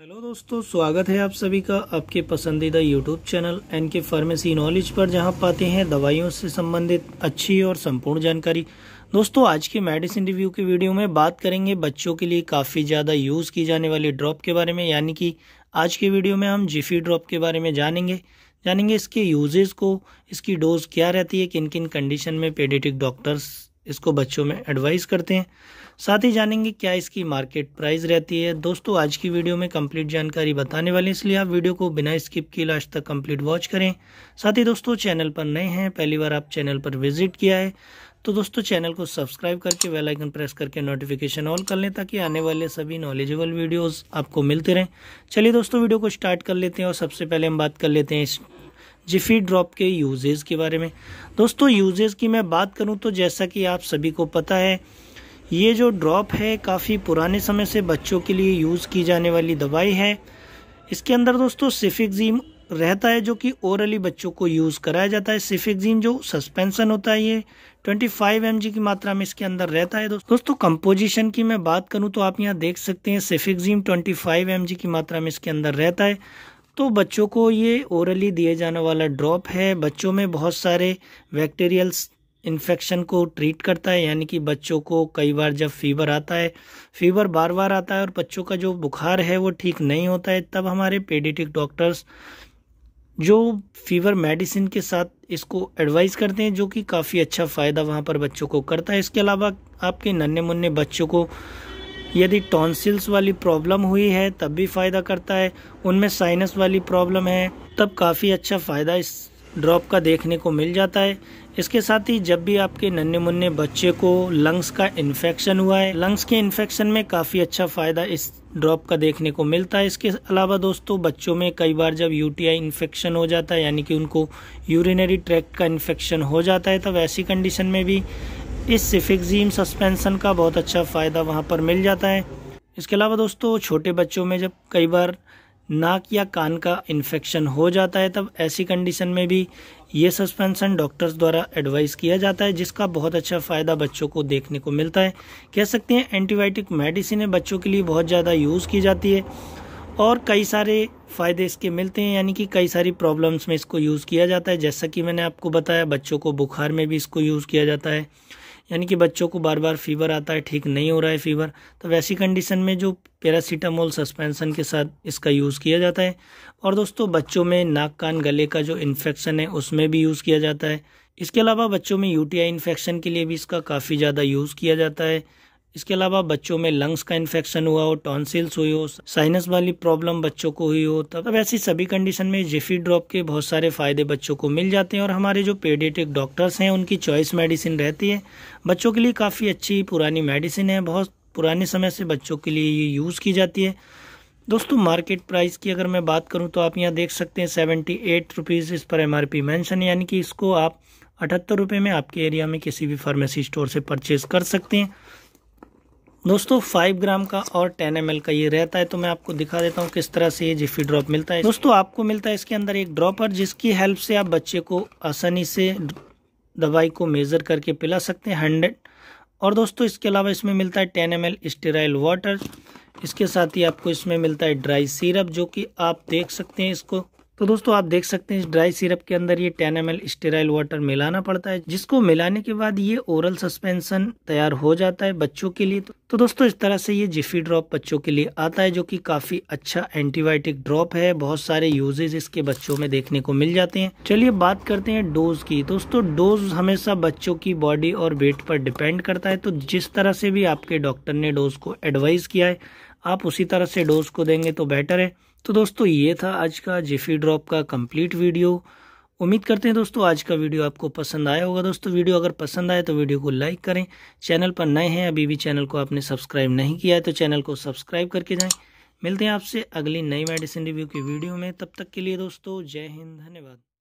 hello दोस्तों स्वागत है आप सभी का आपके पसंदीदा YouTube channel N K pharmacy knowledge पर जहां पाते हैं दवाइयों से संबंधित अच्छी और संपूर्ण जानकारी दोस्तों आज के मेडिसिन रिव्यू की वीडियो में बात करेंगे बच्चों के लिए काफ़ी ज़्यादा यूज़ की जाने वाली ड्रॉप के बारे में यानी कि आज के वीडियो में हम जिफी ड्रॉप के बारे में जानेंगे जानेंगे इसके यूजेज को इसकी डोज क्या रहती है किन किन कंडीशन में पेडिटिक डॉक्टर्स इसको बच्चों में एडवाइस करते हैं साथ ही जानेंगे क्या इसकी मार्केट प्राइस रहती है दोस्तों आज की वीडियो में कंप्लीट जानकारी बताने वाले इसलिए आप वीडियो को बिना स्किप किए लास्ट तक कंप्लीट वॉच करें साथ ही दोस्तों चैनल पर नए हैं पहली बार आप चैनल पर विजिट किया है तो दोस्तों चैनल को सब्सक्राइब करके वेलाइकन आइकन प्रेस करके नोटिफिकेशन ऑल कर लें ताकि आने वाले सभी नॉलेजेबल वीडियोज आपको मिलते रहें चलिए दोस्तों वीडियो को स्टार्ट कर लेते हैं और सबसे पहले हम बात कर लेते हैं इस जिफ़ी ड्रॉप के यूजेस के बारे में दोस्तों यूजेस की मैं बात करूं तो जैसा कि आप सभी को पता है ये जो ड्रॉप है काफ़ी पुराने समय से बच्चों के लिए यूज़ की जाने वाली दवाई है इसके अंदर दोस्तों सिफिक्जीम रहता है जो कि ओरली बच्चों को यूज़ कराया जाता है सिफिक्जीम जो सस्पेंसन होता है ये 25 फाइव की मात्रा में इसके अंदर रहता है दोस्तों कंपोजिशन की मैं बात करूं तो आप यहां देख सकते हैं सिफिक्जीम 25 फाइव की मात्रा में इसके अंदर रहता है तो बच्चों को ये ओरली दिए जाने वाला ड्रॉप है बच्चों में बहुत सारे बैक्टीरियल इन्फेक्शन को ट्रीट करता है यानी कि बच्चों को कई बार जब फीवर आता है फीवर बार बार आता है और बच्चों का जो बुखार है वो ठीक नहीं होता है तब हमारे पेडिटिक डॉक्टर्स जो फीवर मेडिसिन के साथ इसको एडवाइस करते हैं जो कि काफ़ी अच्छा फ़ायदा वहाँ पर बच्चों को करता है इसके अलावा आपके नन्हे मुन्ने बच्चों को यदि टॉन्सिल्स वाली प्रॉब्लम हुई है तब भी फ़ायदा करता है उनमें साइनस वाली प्रॉब्लम है तब काफ़ी अच्छा फ़ायदा इस ड्रॉप का देखने को मिल जाता है इसके साथ ही जब भी आपके नन्हे मुन्ने बच्चे को लंग्स का इन्फेक्शन हुआ है लंग्स के इन्फेक्शन में काफ़ी अच्छा फ़ायदा इस ड्रॉप का देखने को मिलता है इसके अलावा दोस्तों बच्चों में कई बार जब यूटीआई इन्फेक्शन हो जाता है यानी कि उनको यूरिनरी ट्रैक का इन्फेक्शन हो जाता है तब ऐसी कंडीशन में भी इस सिफिक्जीम सस्पेंसन का बहुत अच्छा फ़ायदा वहाँ पर मिल जाता है इसके अलावा दोस्तों छोटे बच्चों में जब कई बार नाक या कान का इन्फेक्शन हो जाता है तब ऐसी कंडीशन में भी ये सस्पेंसन डॉक्टर्स द्वारा एडवाइस किया जाता है जिसका बहुत अच्छा फ़ायदा बच्चों को देखने को मिलता है कह सकते हैं एंटीबायोटिक मेडिसिन बच्चों के लिए बहुत ज़्यादा यूज़ की जाती है और कई सारे फ़ायदे इसके मिलते हैं यानी कि कई सारी प्रॉब्लम्स में इसको यूज़ किया जाता है जैसा कि मैंने आपको बताया बच्चों को बुखार में भी इसको यूज़ किया जाता है यानी कि बच्चों को बार बार फीवर आता है ठीक नहीं हो रहा है फीवर तो वैसी कंडीशन में जो पैरासीटामोल सस्पेंसन के साथ इसका यूज़ किया जाता है और दोस्तों बच्चों में नाक कान गले का जो इन्फेक्शन है उसमें भी यूज़ किया जाता है इसके अलावा बच्चों में यूटीआई इन्फेक्शन के लिए भी इसका काफ़ी ज़्यादा यूज़ किया जाता है इसके अलावा बच्चों में लंग्स का इन्फेक्शन हुआ हो टॉन्सिल्स हुई हो साइनस वाली प्रॉब्लम बच्चों को हुई हो तब ऐसी सभी कंडीशन में जिफी ड्रॉप के बहुत सारे फ़ायदे बच्चों को मिल जाते हैं और हमारे जो पेडिटिक डॉक्टर्स हैं उनकी चॉइस मेडिसिन रहती है बच्चों के लिए काफ़ी अच्छी पुरानी मेडिसिन है बहुत पुराने समय से बच्चों के लिए ये यूज़ की जाती है दोस्तों मार्केट प्राइस की अगर मैं बात करूँ तो आप यहाँ देख सकते हैं सेवेंटी एट रुपीज़ इस पर एम आर पी मैंशन यानी कि इसको आप अठहत्तर रुपये में आपके एरिया में किसी भी फार्मेसी स्टोर से परचेज़ कर सकते हैं दोस्तों 5 ग्राम का और 10 एम का ये रहता है तो मैं आपको दिखा देता हूँ किस तरह से ये जिफी ड्रॉप मिलता है दोस्तों आपको मिलता है इसके अंदर एक ड्रॉपर जिसकी हेल्प से आप बच्चे को आसानी से दवाई को मेज़र करके पिला सकते हैं हंड्रेड और दोस्तों इसके अलावा इसमें मिलता है टेन एम स्टेराइल वाटर इसके साथ ही आपको इसमें मिलता है ड्राई सीरप जो कि आप देख सकते हैं इसको तो दोस्तों आप देख सकते हैं इस ड्राई सिरप के अंदर ये टेन एम स्टेराइल वाटर मिलाना पड़ता है जिसको मिलाने के बाद ये ओरल सस्पेंशन तैयार हो जाता है बच्चों के लिए तो दोस्तों इस तरह से ये जिफी ड्रॉप बच्चों के लिए आता है जो कि काफी अच्छा एंटीबायोटिक ड्रॉप है बहुत सारे यूजेज इसके बच्चों में देखने को मिल जाते हैं चलिए बात करते हैं डोज की दोस्तों डोज हमेशा बच्चों की बॉडी और वेट पर डिपेंड करता है तो जिस तरह से भी आपके डॉक्टर ने डोज को एडवाइज किया है आप उसी तरह से डोज को देंगे तो बेटर है तो दोस्तों ये था आज का जेफी ड्रॉप का कंप्लीट वीडियो उम्मीद करते हैं दोस्तों आज का वीडियो आपको पसंद आया होगा दोस्तों वीडियो अगर पसंद आए तो वीडियो को लाइक करें चैनल पर नए हैं अभी भी चैनल को आपने सब्सक्राइब नहीं किया है तो चैनल को सब्सक्राइब करके जाएं मिलते हैं आपसे अगली नई मेडिसिन रिव्यू की वीडियो में तब तक के लिए दोस्तों जय हिंद धन्यवाद